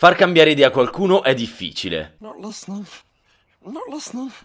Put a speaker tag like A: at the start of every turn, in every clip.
A: Far cambiare idea a qualcuno è difficile.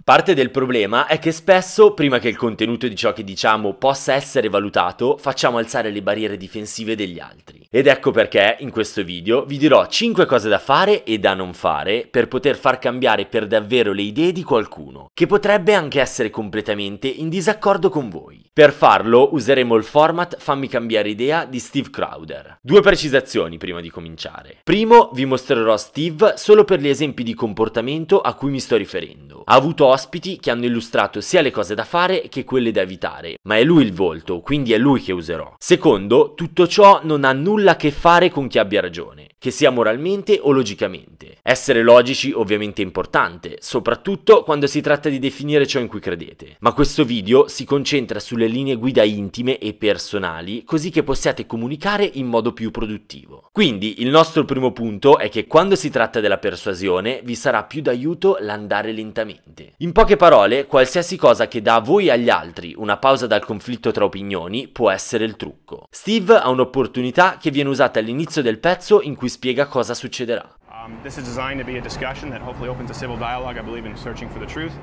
A: Parte del problema è che spesso, prima che il contenuto di ciò che diciamo possa essere valutato, facciamo alzare le barriere difensive degli altri. Ed ecco perché, in questo video, vi dirò 5 cose da fare e da non fare per poter far cambiare per davvero le idee di qualcuno, che potrebbe anche essere completamente in disaccordo con voi. Per farlo useremo il format Fammi cambiare idea di Steve Crowder. Due precisazioni prima di cominciare. Primo, vi mostrerò Steve solo per gli esempi di comportamento a cui mi sto riferendo referendo. Ha avuto ospiti che hanno illustrato sia le cose da fare che quelle da evitare, ma è lui il volto, quindi è lui che userò. Secondo, tutto ciò non ha nulla a che fare con chi abbia ragione, che sia moralmente o logicamente. Essere logici ovviamente è importante, soprattutto quando si tratta di definire ciò in cui credete, ma questo video si concentra sulle linee guida intime e personali, così che possiate comunicare in modo più produttivo. Quindi il nostro primo punto è che quando si tratta della persuasione vi sarà più d'aiuto l'andare lentamente. In poche parole, qualsiasi cosa che dà a voi e agli altri una pausa dal conflitto tra opinioni può essere il trucco. Steve ha un'opportunità che viene usata all'inizio del pezzo in cui spiega cosa succederà.
B: Um, this is designed to be a discussion that hopefully opens a civil dialogue. I believe in searching for the truth.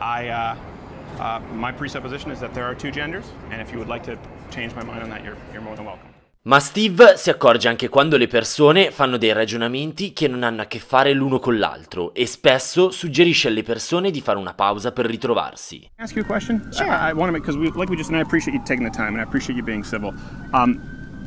B: I, uh, uh, my presupposition is that there are two genders, and if you would like to change my mind on that, you're, you're more than welcome.
A: Ma Steve si accorge anche quando le persone fanno dei ragionamenti che non hanno a che fare l'uno con l'altro e spesso suggerisce alle persone di fare una pausa per ritrovarsi.
B: Ask you a question? Sure. I, I want to make because we like we just and I appreciate you taking the time and I appreciate you being civil. Um,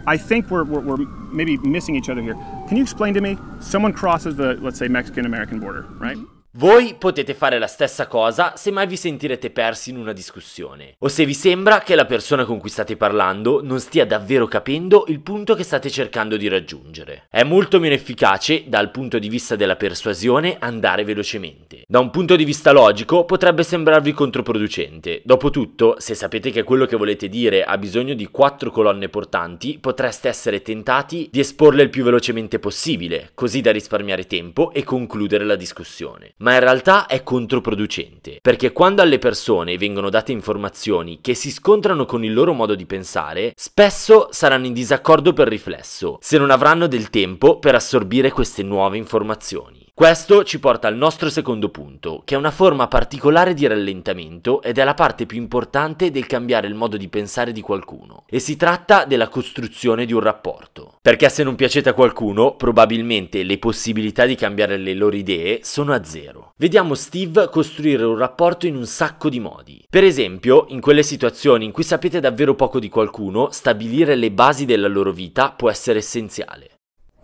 B: I think we're, we're, we're maybe missing each other here. Can you explain to me? Someone crosses the let's say Mexican American border,
A: right? Mm -hmm. Voi potete fare la stessa cosa se mai vi sentirete persi in una discussione o se vi sembra che la persona con cui state parlando non stia davvero capendo il punto che state cercando di raggiungere. È molto meno efficace dal punto di vista della persuasione andare velocemente. Da un punto di vista logico potrebbe sembrarvi controproducente. Dopotutto, se sapete che quello che volete dire ha bisogno di quattro colonne portanti, potreste essere tentati di esporle il più velocemente possibile, così da risparmiare tempo e concludere la discussione ma in realtà è controproducente, perché quando alle persone vengono date informazioni che si scontrano con il loro modo di pensare, spesso saranno in disaccordo per riflesso, se non avranno del tempo per assorbire queste nuove informazioni. Questo ci porta al nostro secondo punto, che è una forma particolare di rallentamento ed è la parte più importante del cambiare il modo di pensare di qualcuno. E si tratta della costruzione di un rapporto. Perché se non piacete a qualcuno, probabilmente le possibilità di cambiare le loro idee sono a zero. Vediamo Steve costruire un rapporto in un sacco di modi. Per esempio, in quelle situazioni in cui sapete davvero poco di qualcuno, stabilire le basi della loro vita può essere essenziale.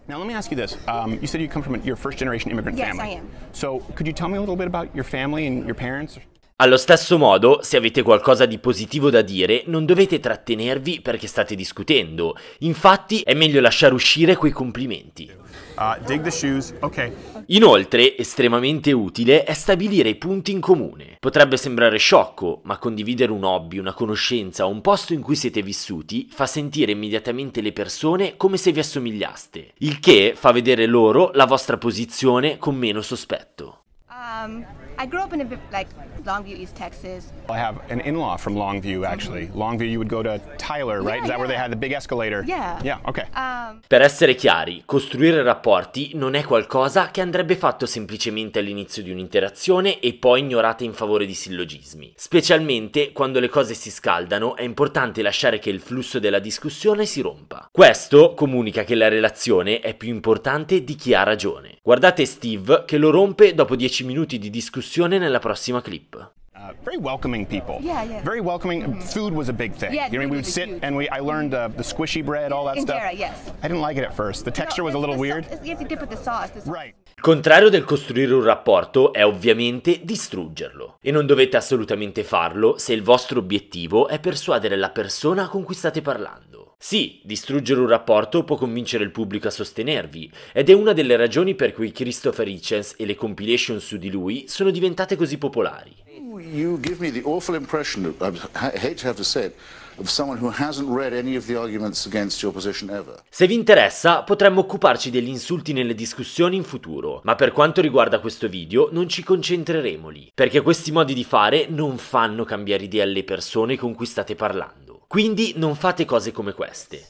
B: Now, let me ask you this. Um, you said
A: you come from your first generation immigrant yes, family.
B: Yes, I am. So, could you tell me a little bit about your family and your parents?
A: Allo stesso modo, se avete qualcosa di positivo da dire, non dovete trattenervi perché state discutendo. Infatti, è meglio lasciare uscire quei complimenti. Ah, Inoltre, estremamente utile è stabilire i punti in comune. Potrebbe sembrare sciocco, ma condividere un hobby, una conoscenza o un posto in cui siete vissuti fa sentire immediatamente le persone come se vi assomigliaste, il che fa vedere loro la vostra posizione con meno sospetto.
B: Um... I grew up in a bit like Longview, East Texas. I have an in-law from Longview, actually. Mm-hmm. Longview, you would go to Tyler, right? Yeah, Is that yeah. where
A: they had the big escalator? Yeah. Yeah,
B: okay. Um...
A: Per essere chiari, costruire rapporti non è qualcosa che andrebbe fatto semplicemente all'inizio di un'interazione e poi ignorata in favore di sillogismi. Specialmente quando le cose si scaldano, è importante lasciare che il flusso della discussione si rompa. Questo comunica che la relazione è più importante di chi ha ragione. Guardate Steve che lo rompe dopo 10 minuti di discussione discussione nella prossima clip. Uh, very welcoming people. Yeah, yeah. Very welcoming. Mm-hmm. Food was a big thing. Yeah, you know, we would sit huge. and we. I learned uh, the squishy bread, all that Injera, stuff. Yes. I didn't like it at first. The texture no, was a little weird.
B: So- you have to dip with the sauce.
A: The sauce. Right. Contrario del costruire un rapporto è ovviamente distruggerlo. E non dovete assolutamente farlo se il vostro obiettivo è persuadere la persona con cui state parlando. Sì, distruggere un rapporto può convincere il pubblico a sostenervi, ed è una delle ragioni per cui Christopher Hitchens e le compilation su di lui sono diventate così popolari. You give me the awful impression, I hate to have to say it, se vi interessa, potremmo occuparci degli insulti nelle discussioni in futuro, ma per quanto riguarda questo video non ci concentreremo lì, perché questi modi di fare non fanno cambiare idea alle persone con cui state parlando. Quindi non fate cose come queste.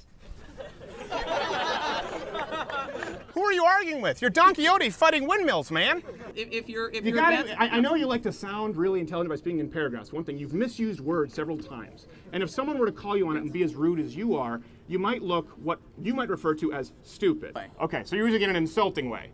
B: Who are you arguing with? You're Don Quixote fighting windmills, man. If, if you're, if you are gotta, I, I, know you like to sound really intelligent by speaking in paragraphs. One thing, you've misused words several times. And if someone were to call you on it and be as rude as you are, you might look what you might refer to as stupid. Okay, so you're using it in an insulting way.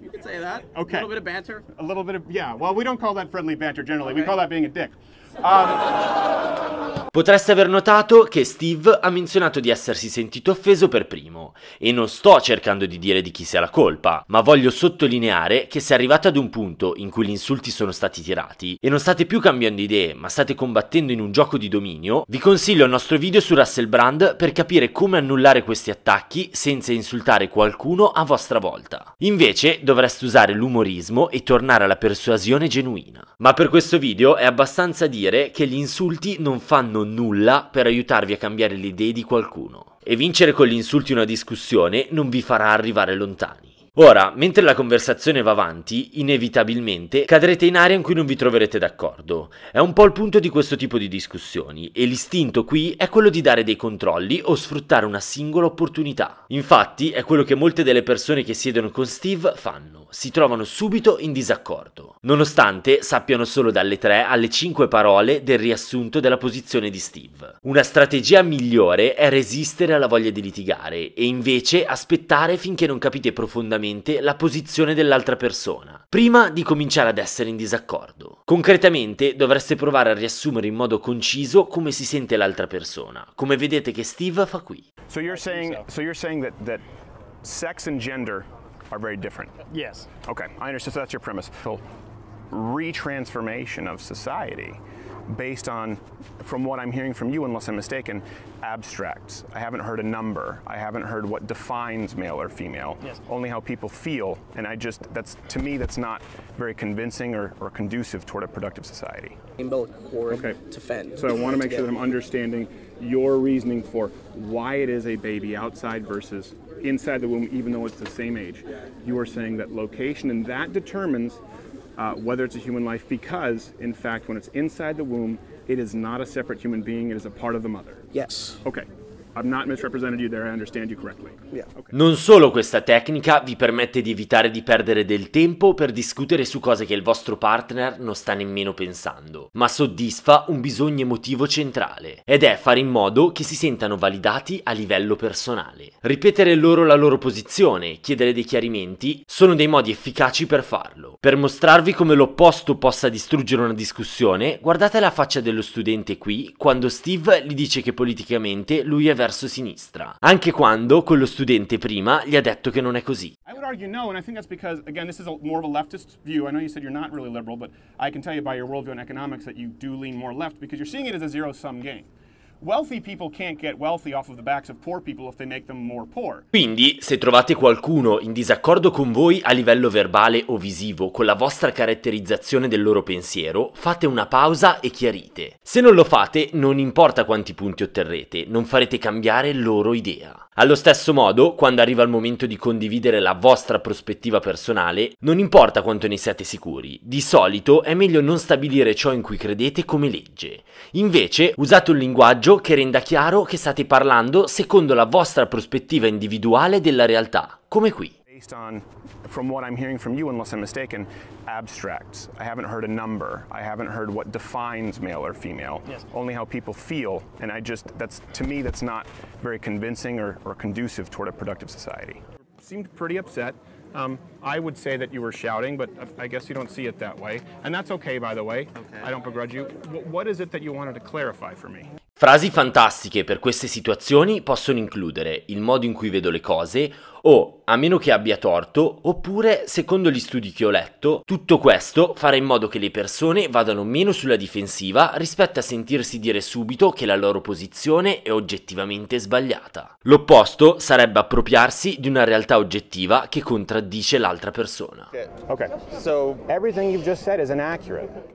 B: You could say that. Okay. A little bit of banter. A little bit of, yeah. Well, we don't call that friendly banter generally. Okay. We call that being a dick. Um,
A: Potreste aver notato che Steve ha menzionato di essersi sentito offeso per primo, e non sto cercando di dire di chi sia la colpa, ma voglio sottolineare che se arrivate ad un punto in cui gli insulti sono stati tirati e non state più cambiando idee, ma state combattendo in un gioco di dominio, vi consiglio il nostro video su Russell Brand per capire come annullare questi attacchi senza insultare qualcuno a vostra volta. Invece dovreste usare l'umorismo e tornare alla persuasione genuina. Ma per questo video è abbastanza dire che gli insulti non fanno nulla per aiutarvi a cambiare le idee di qualcuno. E vincere con gli insulti una discussione non vi farà arrivare lontani. Ora, mentre la conversazione va avanti, inevitabilmente cadrete in aree in cui non vi troverete d'accordo. È un po' il punto di questo tipo di discussioni e l'istinto qui è quello di dare dei controlli o sfruttare una singola opportunità. Infatti è quello che molte delle persone che siedono con Steve fanno, si trovano subito in disaccordo, nonostante sappiano solo dalle 3 alle 5 parole del riassunto della posizione di Steve. Una strategia migliore è resistere alla voglia di litigare e invece aspettare finché non capite profondamente ovviamente la posizione dell'altra persona, prima di cominciare ad essere in disaccordo. Concretamente dovreste provare a riassumere in modo conciso come si sente l'altra persona, come vedete che Steve fa qui.
B: So you're saying, so you're saying that, that sex and gender are very different? Yes. Okay, I understand, so that's your premise. Cool. Retransformation of society. based on, from what I'm hearing from you, unless I'm mistaken, abstracts. I haven't heard a number. I haven't heard what defines male or female, yes. only how people feel. And I just, that's, to me, that's not very convincing or, or conducive toward a productive society.
A: Both or okay.
B: to fend. So I want to make sure that I'm understanding your reasoning for why it is a baby outside versus inside the womb, even though it's the same age. You are saying that location, and that determines uh, whether it's a human life, because, in fact, when it's inside the womb, it is not a separate human being, it is a part of the mother. Yes. Okay.
A: Non solo questa tecnica vi permette di evitare di perdere del tempo per discutere su cose che il vostro partner non sta nemmeno pensando, ma soddisfa un bisogno emotivo centrale, ed è fare in modo che si sentano validati a livello personale. Ripetere loro la loro posizione, chiedere dei chiarimenti, sono dei modi efficaci per farlo. Per mostrarvi come l'opposto possa distruggere una discussione, guardate la faccia dello studente qui quando Steve gli dice che politicamente lui è veramente verso sinistra, anche quando quello studente prima gli ha detto che non è così.
B: I would argue no, and I think that's because, again, this is a, more of a leftist view. I know you said you're not really liberal, but I can tell you by your worldview on economics that you do lean more left because you're seeing it as a zero-sum game wealthy people can't get wealthy off of the backs of poor people if they make them more poor.
A: Quindi, se trovate qualcuno in disaccordo con voi a livello verbale o visivo con la vostra caratterizzazione del loro pensiero, fate una pausa e chiarite. Se non lo fate, non importa quanti punti otterrete, non farete cambiare loro idea. Allo stesso modo, quando arriva il momento di condividere la vostra prospettiva personale, non importa quanto ne siate sicuri, di solito è meglio non stabilire ciò in cui credete come legge. Invece, usate un linguaggio video che renda chiaro che state parlando secondo la vostra prospettiva individuale della realtà, come qui.
B: based on, from what I'm hearing from you, unless I'm mistaken, abstracts. I haven't heard a number. I haven't heard what defines male or female. Yes. Only how people feel. And I just, that's, to me, that's not very convincing or, or conducive toward a productive society. Seemed pretty upset. Um, I would say that you were shouting, but I guess you don't see it that way. And that's okay, by the way. Okay. I don't begrudge you. what is it that you wanted to clarify for me?
A: Frasi fantastiche per queste situazioni possono includere il modo in cui vedo le cose o a meno che abbia torto, oppure, secondo gli studi che ho letto, tutto questo farà in modo che le persone vadano meno sulla difensiva rispetto a sentirsi dire subito che la loro posizione è oggettivamente sbagliata. L'opposto sarebbe appropriarsi di una realtà oggettiva che contraddice l'altra persona.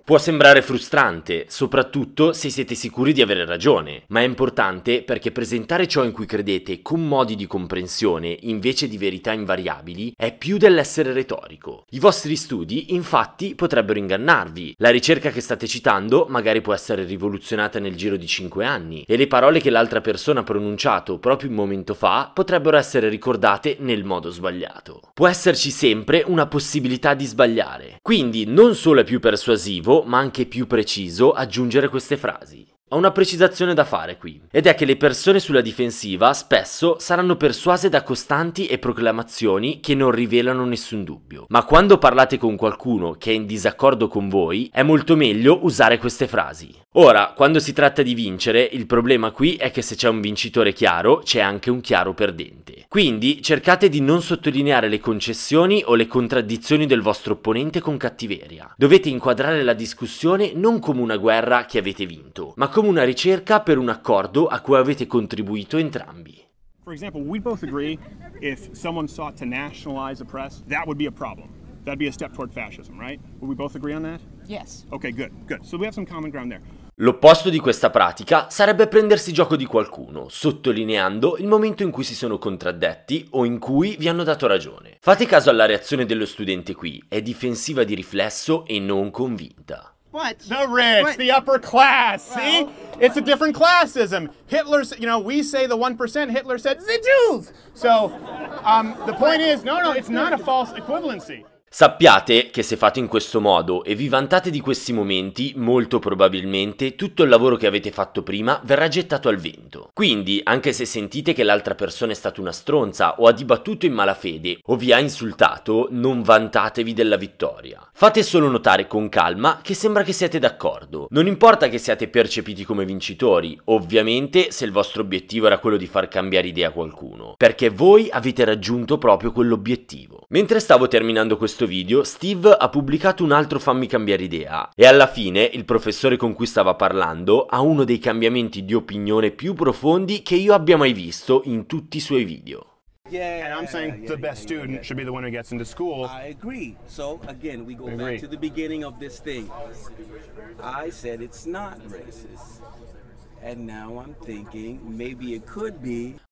A: Può sembrare frustrante, soprattutto se siete sicuri di avere ragione, ma è importante perché presentare ciò in cui credete con modi di comprensione invece invece di verità invariabili è più dell'essere retorico. I vostri studi, infatti, potrebbero ingannarvi. La ricerca che state citando magari può essere rivoluzionata nel giro di 5 anni e le parole che l'altra persona ha pronunciato proprio un momento fa potrebbero essere ricordate nel modo sbagliato. Può esserci sempre una possibilità di sbagliare. Quindi non solo è più persuasivo, ma anche più preciso aggiungere queste frasi. Ho una precisazione da fare qui, ed è che le persone sulla difensiva spesso saranno persuase da costanti e proclamazioni che non rivelano nessun dubbio. Ma quando parlate con qualcuno che è in disaccordo con voi, è molto meglio usare queste frasi. Ora, quando si tratta di vincere, il problema qui è che se c'è un vincitore chiaro, c'è anche un chiaro perdente. Quindi cercate di non sottolineare le concessioni o le contraddizioni del vostro opponente con cattiveria. Dovete inquadrare la discussione non come una guerra che avete vinto, ma come come una ricerca per un accordo a cui avete contribuito entrambi.
B: For example, we both agree if someone sought to nationalize the press, that would be a problem. That'd be a step toward fascism, right? Would we both agree on that? Yes. Okay, good, good. So we have some common ground there.
A: L'opposto di questa pratica sarebbe prendersi gioco di qualcuno, sottolineando il momento in cui si sono contraddetti o in cui vi hanno dato ragione. Fate caso alla reazione dello studente qui, è difensiva di riflesso e non convinta.
B: But the rich, but, the upper class. Well, see, it's a different classism. Hitler's, you know, we say the one percent. Hitler said the Jews. So, um, the point is, no, no, it's not a false equivalency.
A: Sappiate che se fate in questo modo e vi vantate di questi momenti, molto probabilmente tutto il lavoro che avete fatto prima verrà gettato al vento. Quindi, anche se sentite che l'altra persona è stata una stronza o ha dibattuto in malafede o vi ha insultato, non vantatevi della vittoria. Fate solo notare con calma che sembra che siate d'accordo. Non importa che siate percepiti come vincitori, ovviamente se il vostro obiettivo era quello di far cambiare idea a qualcuno, perché voi avete raggiunto proprio quell'obiettivo. Mentre stavo terminando questo questo video, Steve ha pubblicato un altro Fammi cambiare idea e alla fine il professore con cui stava parlando ha uno dei cambiamenti di opinione più profondi che io abbia mai visto in tutti i suoi video.
B: Yeah, and I'm saying yeah, the best yeah, student yeah. should be the one who gets into school.
A: I agree. So again, we go back to the beginning of this thing. I said it's not racist.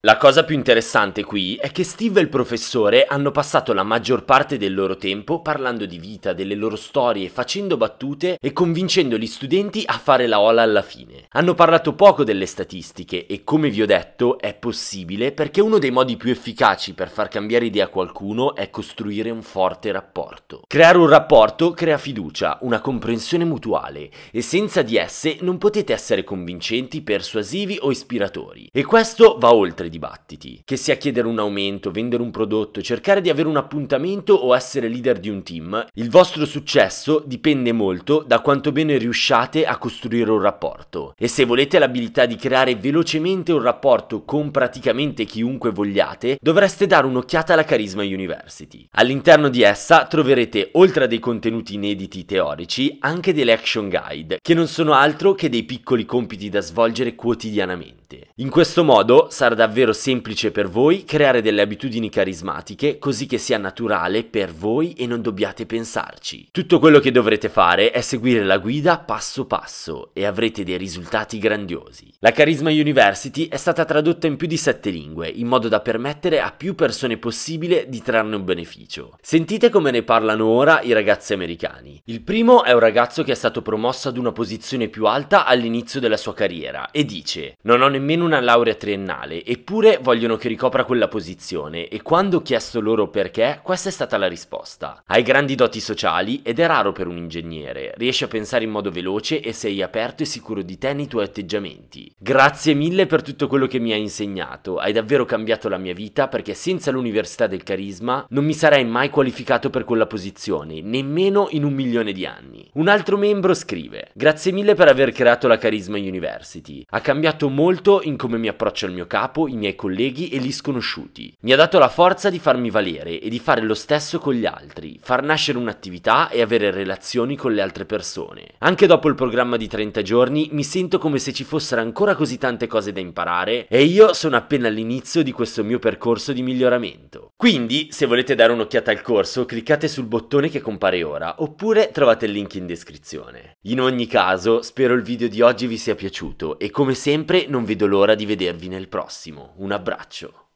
A: La cosa più interessante qui è che Steve e il professore hanno passato la maggior parte del loro tempo parlando di vita, delle loro storie, facendo battute e convincendo gli studenti a fare la ola alla fine. Hanno parlato poco delle statistiche e come vi ho detto è possibile perché uno dei modi più efficaci per far cambiare idea a qualcuno è costruire un forte rapporto. Creare un rapporto crea fiducia, una comprensione mutuale e senza di esse non potete essere convincenti argomenti persuasivi o ispiratori. E questo va oltre i dibattiti, che sia chiedere un aumento, vendere un prodotto, cercare di avere un appuntamento o essere leader di un team, il vostro successo dipende molto da quanto bene riusciate a costruire un rapporto. E se volete l'abilità di creare velocemente un rapporto con praticamente chiunque vogliate, dovreste dare un'occhiata alla Carisma University. All'interno di essa troverete, oltre a dei contenuti inediti teorici, anche delle action guide, che non sono altro che dei piccoli compiti da svolgere svolgere quotidianamente mente. In questo modo sarà davvero semplice per voi creare delle abitudini carismatiche così che sia naturale per voi e non dobbiate pensarci. Tutto quello che dovrete fare è seguire la guida passo passo e avrete dei risultati grandiosi. La Carisma University è stata tradotta in più di 7 lingue in modo da permettere a più persone possibile di trarne un beneficio. Sentite come ne parlano ora i ragazzi americani. Il primo è un ragazzo che è stato promosso ad una posizione più alta all'inizio della sua carriera e dice: Non ho nemmeno una laurea triennale, eppure vogliono che ricopra quella posizione e quando ho chiesto loro perché, questa è stata la risposta. Hai grandi doti sociali ed è raro per un ingegnere, riesci a pensare in modo veloce e sei aperto e sicuro di te nei tuoi atteggiamenti. Grazie mille per tutto quello che mi hai insegnato, hai davvero cambiato la mia vita perché senza l'università del carisma non mi sarei mai qualificato per quella posizione, nemmeno in un milione di anni. Un altro membro scrive, grazie mille per aver creato la Carisma University, ha cambiato molto molto in come mi approccio al mio capo, i miei colleghi e gli sconosciuti. Mi ha dato la forza di farmi valere e di fare lo stesso con gli altri, far nascere un'attività e avere relazioni con le altre persone. Anche dopo il programma di 30 giorni mi sento come se ci fossero ancora così tante cose da imparare e io sono appena all'inizio di questo mio percorso di miglioramento. Quindi, se volete dare un'occhiata al corso, cliccate sul bottone che compare ora oppure trovate il link in descrizione. In ogni caso, spero il video di oggi vi sia piaciuto e come sempre non vi vedo l'ora di vedervi nel prossimo. Un abbraccio.